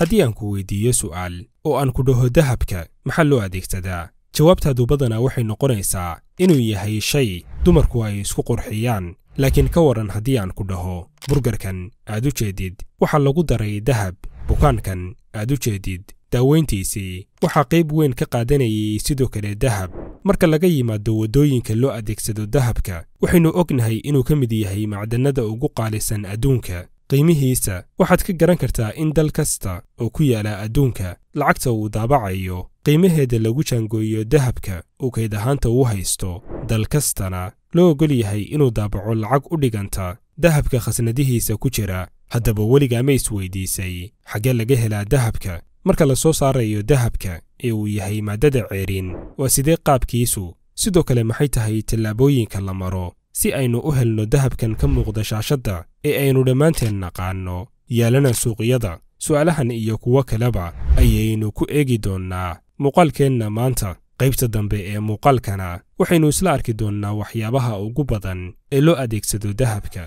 haddii aan ku weydiiyo su'aal oo aan ku dhaho dahabka maxaa loo adeegsadaa jawaabtaadu badanaa waxay noqonaysaa inuu yahay shay dumarku ay isku qurxiyaan laakiin ka waran haddii aan ku dhaho burgarkan aad u jeedid waxaa lagu daray dahab bukaankan aad u jeedid daaweyntiisii waxaa qayb weyn ka qaadanayay sidoo kale dahab marka laga yimaado waddooyinka loo adeegsado dahabka waxaynu og nahay inuu ka mid yahay macdannada ugu qaalisan adduunka qiimihiisa waxaad ka garan kartaa in dal kasta oo ku yaala adduunka lacagta uu daabacayo qiimaheeda lagu jaangooyo dahabka uu kayd ahaanta uu haysto dal kastana loo ogol yahay inuu daabaco lacag u dhiganta dahabka khasnadihiisa ku jira haddaba weligaa ma isweydiisay xaggee laga helaa dahabka marka la soo saarayo dahabka ee uu yahay maaddada ceerin waa sidee qaabkiisu sidoo kale maxay tahay tallaabooyinka la maro si aynu u helno dahabkan ka muuqda shaashadda ee aynu dhammaanteen naqaanno yaalana suuqiyada su'aalahan iyo kuwo kaleba ayaynu ku eegi doonnaa muuqaalkeenna maanta qaybta dambe ee muuqaalkana waxaynu isla arki doonnaa waxyaabaha ugu badan ee loo adeegsado dahabka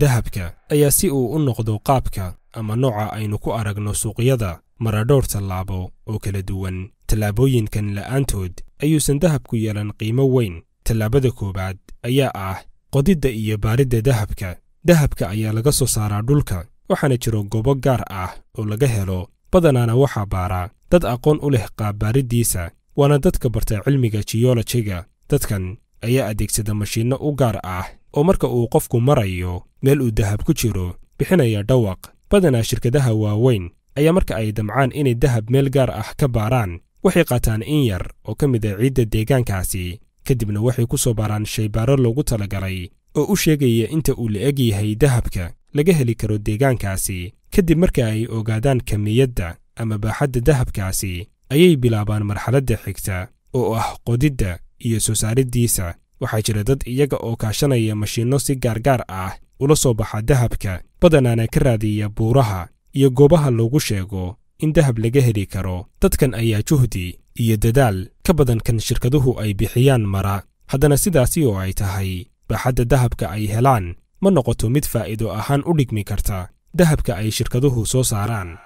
dahabka ayaa si uu u noqdo qaabka ama nooca aynu ku aragno suuqyada mara dhowr tallaabo oo kala duwan tallaabooyinkan la'aantood ayuusan dahabku yeelan qiimo weyn tallaabada koowaad ayaa ah qodidda iyo baaridda dahabka dahabka ayaa laga soo saaraa dhulka waxaana jiro goobo gaar ah oo laga helo badanaana waxaa baaraa dad aqoon u leh qaabbaariddiisa waana dadka barta cilmiga jiyolojiga dadkan ayaa adeegsada mashiinno u gaar ah oo marka uu qofku marayo meel uu dahab ku jiro bixinaya dhawaq badanaa shirkadaha waaweyn ayaa marka ay damcaan inay dahab meel gaar ah ka baaraan waxay qaataan in yar oo ka mid a ah ciidda deegaankaasi kadibna waxay ku soo baaraan shaybaaro loogu talagalay oo u sheegaya inta uu la-eg yahay dahabka laga heli karo deegaankaasi kadib marka ay ogaadaan kemiyadda ama baaxadda dahabkaasi ayay bilaabaan marxaladda xigta oo ah qodidda iyo soo saariddiisa waxaa jira dad iyaga oo kaashanaya mashiinno si gaargaar ah ula soo baxa dahabka badanaana ka raadiya buuraha iyo goobaha loogu sheego in dahab laga heli karo dadkan ayaa juhdi iyo dadaal ka badan kan shirkaduhu ay bixiyaan mara haddana sidaasi oo ay tahay baaxadda dahabka ay helaan ma noqoto mid faa'iido ahaan u dhigmi karta dahabka ay shirkaduhu soo saaraan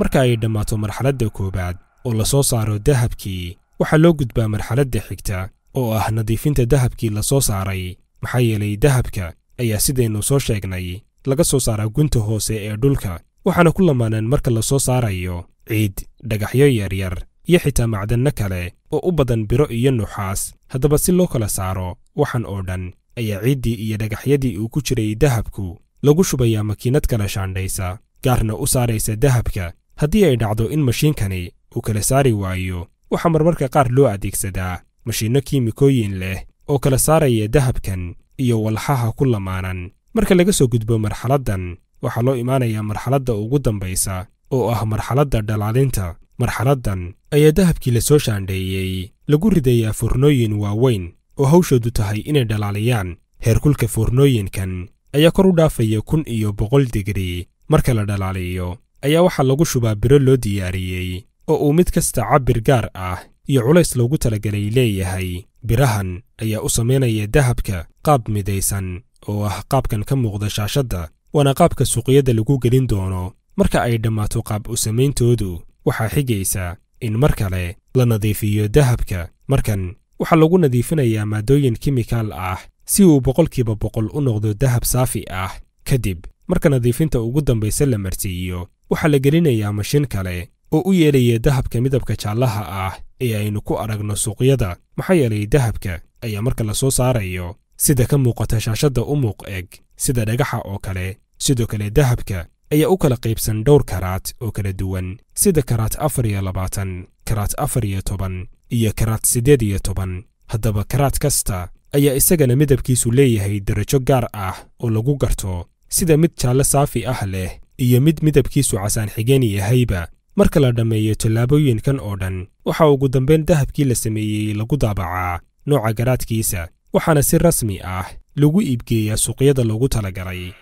marka ay dhammaato marxaladda koowaad oo la soo saaro dahabkii waxaa loo gudbaa marxaladda xigta oo ah nadiifinta dahabkii la soo saaray maxaa yeelay dahabka ayaa sidaynu soo sheegnay laga soo saaraa gunta hoose ee dhulka waxaana ku lamaanaan marka la soo saarayo ciid dhagaxyo yaryar iyo xitaa macdanno kale oo u badan biro iyo nuxaas haddaba si loo kala saaro waxan oo dhan ayaa ciiddii iyo dhagaxyadii uu ku jiray dahabku lagu shubayaa makiinad kala shaandhaysa gaarna u saaraysa dahabka haddii ay dhacdo in mashiinkani uu kala saari waayo waxaa marmarka qaar loo adeegsadaa mashiinno kiimikooyin leh oo kala saaraya dahabkan iyo walxaha ku lamaanan marka laga soo gudbo marxaladdan waxaa loo imaanayaa marxaladda ugu dambaysa oo ah marxaladda dhalaalinta marxaladdan ayaa dahabkii la soo shaandheeyey lagu ridayaa furnooyin waaweyn oo hawshoodu tahay inay dhalaaliyaan heerkulka foornooyinkan ayaa kor u dhaafaya kun iyo boqol digri marka la dhalaaliyo ayaa waxaa lagu shubaa biro loo diyaariyey oo uu mid kasta cabbir gaar ah iyo culays loogu talagalay leeyahay birahan ayaa u samaynaya dahabka qaab midaysan oo ah qaabkan ka muuqda shaashadda waana qaabka suuqyadda lagu gelin doono marka ay dhammaato qaab u samayntoodu waxaa xigaysa in mar kale la nadiifiyo dahabka markan waxaa lagu nadiifinayaa maadooyin kimikaal ah si uu boqolkiiba boqol u noqdo dahab saafi ah kadib marka nadiifinta ugu dambaysa la marsiiyo waxaa la gelinayaa mashin kale oo u yeelaya dahabka midabka jaallaha ah ee aynu ku aragno suuqyada maxaa yeelay dahabka ayaa marka la soo saarayo sida ka muuqata shaashadda u muuq eg sida dhagaxa oo kale sidoo kale dahabka ayaa u kala qaybsan dhowr karaat oo kala duwan sida karaat afar iyo labaatan karaat afar iyo toban iyo karaad siddeed iyo toban haddaba karaad kasta ayaa isagana midabkiisu leeyahay darajo gaar ah oo lagu garto sida mid jaalle saafi ah leh iyo mid midabkiisu casaan xigeen yahayba marka la dhammeeyo tallaabooyinkan oo dhan waxaa ugu dambayn dahabkii la sameeyey lagu daabacaa nooca garaadkiisa waxaana si rasmi ah lagu iibgeeyaa suuqyada loogu talagalay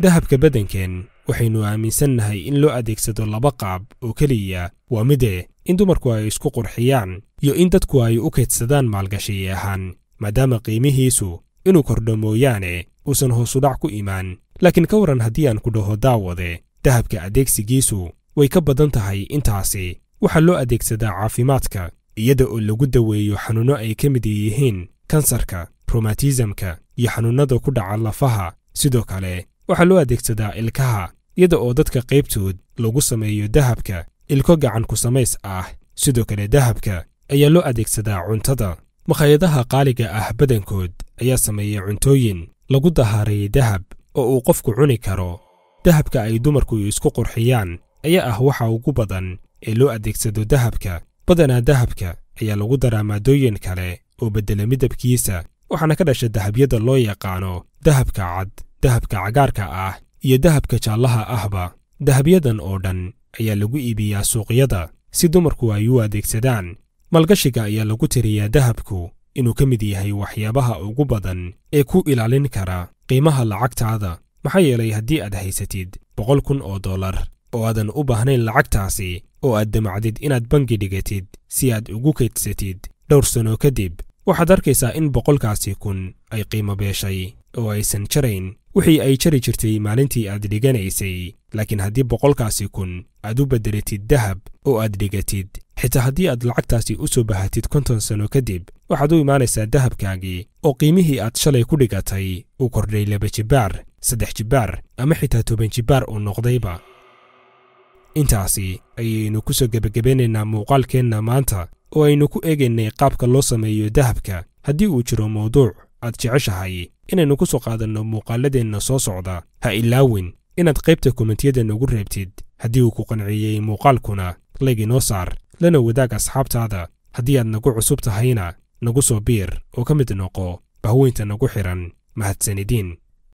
dahabka beddenkeen waxaynu aaminsan nahay in loo adeegsado laba qaab oo keliya waa mide in dumarku ay isku qurxiyaan iyo in dadku ay u kaydsadaan maalgashiye ahaan maadaama qiimihiisu inuu kordho mooyaane uusan hoosudhac ku imaan laakiin ka waran haddii aan ku dhaho daawade dahabka adeegsigiisu way ka badan tahay intaasi waxaa loo adeegsadaa caafimaadka iyada oo lagu daweeyo xanuuno ay ka mid yihiin kansarka romatismka iyo xanuunada ku dhaca lafaha sidoo kale waxaa loo adeegsadaa ilkaha iyada oo dadka qaybtood lagu sameeyo dahabka ilko gacan ku samays ah sidoo kale dahabka ayaa loo adeegsadaa cuntada makhaayadaha qaaliga ah badankood ayaa sameeyey cuntooyin lagu dahaareeyey dahab oo uu qofku cuni karo dahabka ay dumarku isku qurxiyaan ayaa ah waxa ugu badan ee loo adeegsado dahabka badanaa dahabka ayaa lagu daraa maadooyin kale oo beddela midabkiisa waxaana ka dhasha dahabyada loo yaqaano dahabka cad dahabka cagaarka ah iyo dahabka jaallaha ahba dahabyadan oo dhan ayaa lagu iibiyaa suuqyada si dumarku ay u adeegsadaan malgashiga ayaa lagu tiriyaa dahabku inuu ka mid yahay waxyaabaha ugu badan ee ku ilaalin kara qiimaha lacagtaada maxaa yeelay haddii aad haysatid boqol kun oo dollar oo aadan u baahnayn lacagtaasi oo aad damacdid inaad bangi dhigatid si aad ugu kaydsatid dhowr sanno kadib waxaad arkaysaa in boqolkaasi kun ay qiimo beeshay oo aysan jarayn wixii ay jari jirtay maalintii aad dhiganaysay laakiin haddii boqolkaasi kun aad u beddelatid dahab oo aad dhigatid xitaa haddii aad lacagtaasi u soo bahatid konton sanno kadib waxaad u imaanaysaa dahabkaagii oo qiimihii aad shalay ku dhigatay uu kordhay laba jibaar saddex jibbaar ama xitaa toban jibaar uu noqdayba intaasi ayaynu ku soo gebagabaynaynaa muuqaalkeenna maanta oo aynu ku eegaynay qaabka loo sameeyo dahabka haddii uu jiro mawduuc aad jeceshahay inaynu ku soo qaadanno muuqaaladeenna soo socda ha ilaawin inaad qaybta komentiyada nagu reebtid haddii uu ku qanciyey muuqaalkuna leg inoo saar lana wadaag asxaabtaada haddii aad nagu cusub tahayna nagu soo biir oo ka mid noqo bahweynta nagu xidhan mahadsanidin